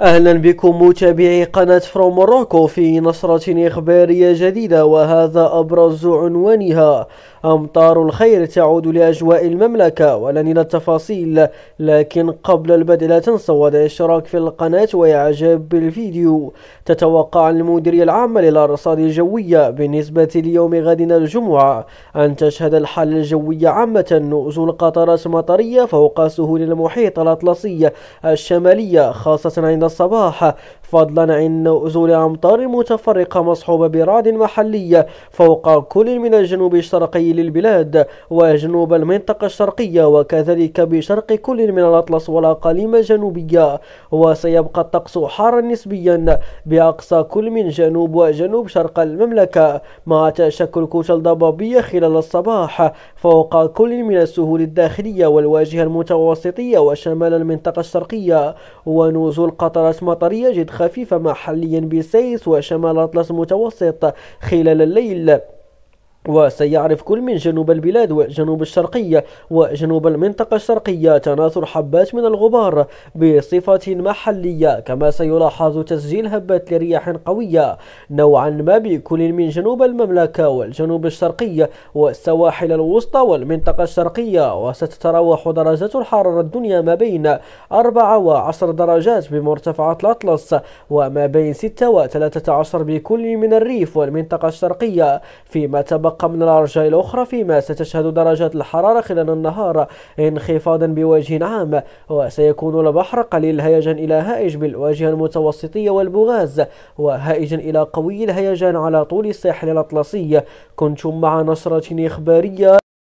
أهلا بكم متابعي قناة فروم موروكو في نشرة إخبارية جديدة وهذا أبرز عنوانها أمطار الخير تعود لأجواء المملكة ولن إلى التفاصيل لكن قبل البدء لا تنسوا وضع الاشتراك في القناة وإعجاب بالفيديو تتوقع المديرية العامة للأرصاد الجوية بالنسبة ليوم غدنا الجمعة أن تشهد الحالة الجوية عامة نزول قطرات مطرية فوق سهول المحيط الأطلسي الشمالية خاصة عند الصباح فضلا عن نزول أمطار متفرقة مصحوبة برعد محلية فوق كل من الجنوب الشرقي للبلاد وجنوب المنطقة الشرقية وكذلك بشرق كل من الأطلس والأقاليم الجنوبية وسيبقى الطقس حارا نسبيا بأقصى كل من جنوب وجنوب شرق المملكة مع تشكل كتل ضبابية خلال الصباح فوق كل من السهول الداخلية والواجهة المتوسطية وشمال المنطقة الشرقية ونزول قطرات مطرية جد خفيفة محليا بسيس وشمال أطلس المتوسط خلال الليل وسيعرف كل من جنوب البلاد وجنوب الشرقية وجنوب المنطقة الشرقية تناثر حبات من الغبار بصفة محلية كما سيلاحظ تسجيل هبات لرياح قوية نوعا ما بكل من جنوب المملكة والجنوب الشرقية والسواحل الوسطى والمنطقة الشرقية وستتراوح درجات الحرارة الدنيا ما بين 4 و 10 درجات بمرتفعات الأطلس وما بين 6 و 13 بكل من الريف والمنطقة الشرقية فيما تبقى المشتقة من الأرجاء الأخرى فيما ستشهد درجات الحرارة خلال النهار انخفاضا بوجه عام وسيكون البحر قليل هيجا إلى هائج بالواجهة المتوسطية والبغاز وهائجا إلى قوي الهيجان على طول الساحل الأطلسي كنتم مع نصرة إخبارية